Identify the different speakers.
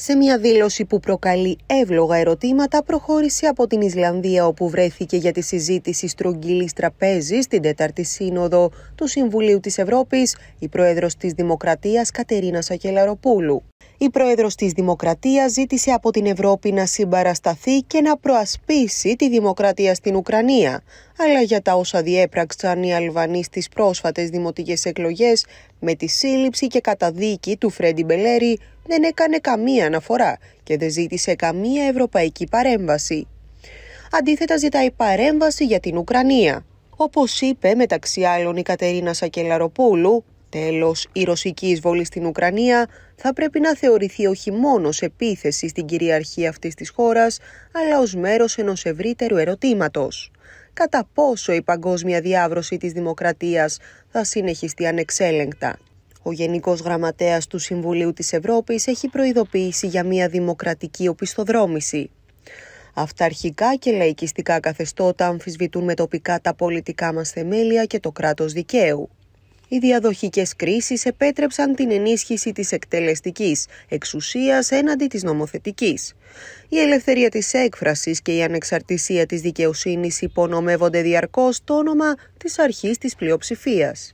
Speaker 1: Σε μια δήλωση που προκαλεί εύλογα ερωτήματα, προχώρησε από την Ισλανδία όπου βρέθηκε για τη συζήτηση στρογγυλής τραπέζης στην 4η Σύνοδο του Συμβουλίου της Ευρώπης η σύνοδο του Συμβουλίου της Ευρώπης η πρόεδρος της Δημοκρατίας Κατερίνα Σακελαροπούλου. Η πρόεδρος της Δημοκρατίας ζήτησε από την Ευρώπη να συμπαρασταθεί και να προασπίσει τη δημοκρατία στην Ουκρανία. Αλλά για τα όσα διέπραξαν οι Αλβανοί στις πρόσφατες δημοτικές εκλογές με τη σύλληψη και καταδίκη του Φρέντι Μπελέρη δεν έκανε καμία αναφορά και δεν ζήτησε καμία ευρωπαϊκή παρέμβαση. Αντίθετα ζητάει παρέμβαση για την Ουκρανία. Όπως είπε μεταξύ άλλων η Κατερίνα Σακελαροπούλου, τέλος η ρωσική εισβολή στην Ουκρανία θα πρέπει να θεωρηθεί όχι μόνος σε επίθεση στην κυριαρχία αυτής της χώρας, αλλά ως μέρος ενός ευρύτερου ερωτήματος. Κατά πόσο η παγκόσμια διάβρωση της δημοκρατίας θα συνεχιστεί ανεξέλεγκτα ο Γενικός Γραμματέας του Συμβουλίου της Ευρώπης έχει προειδοποιήσει για μια δημοκρατική οπισθοδρόμηση. Αυταρχικά και λαϊκιστικά καθεστώτα αμφισβητούν με τοπικά τα πολιτικά μας θεμέλια και το κράτος δικαίου. Οι διαδοχικές κρίσεις επέτρεψαν την ενίσχυση της εκτελεστικής εξουσίας έναντι της νομοθετικής. Η ελευθερία της έκφρασης και η ανεξαρτησία της δικαιοσύνης υπονομεύονται διαρκώς το όνομα της αρχής της πλειοψηφίας.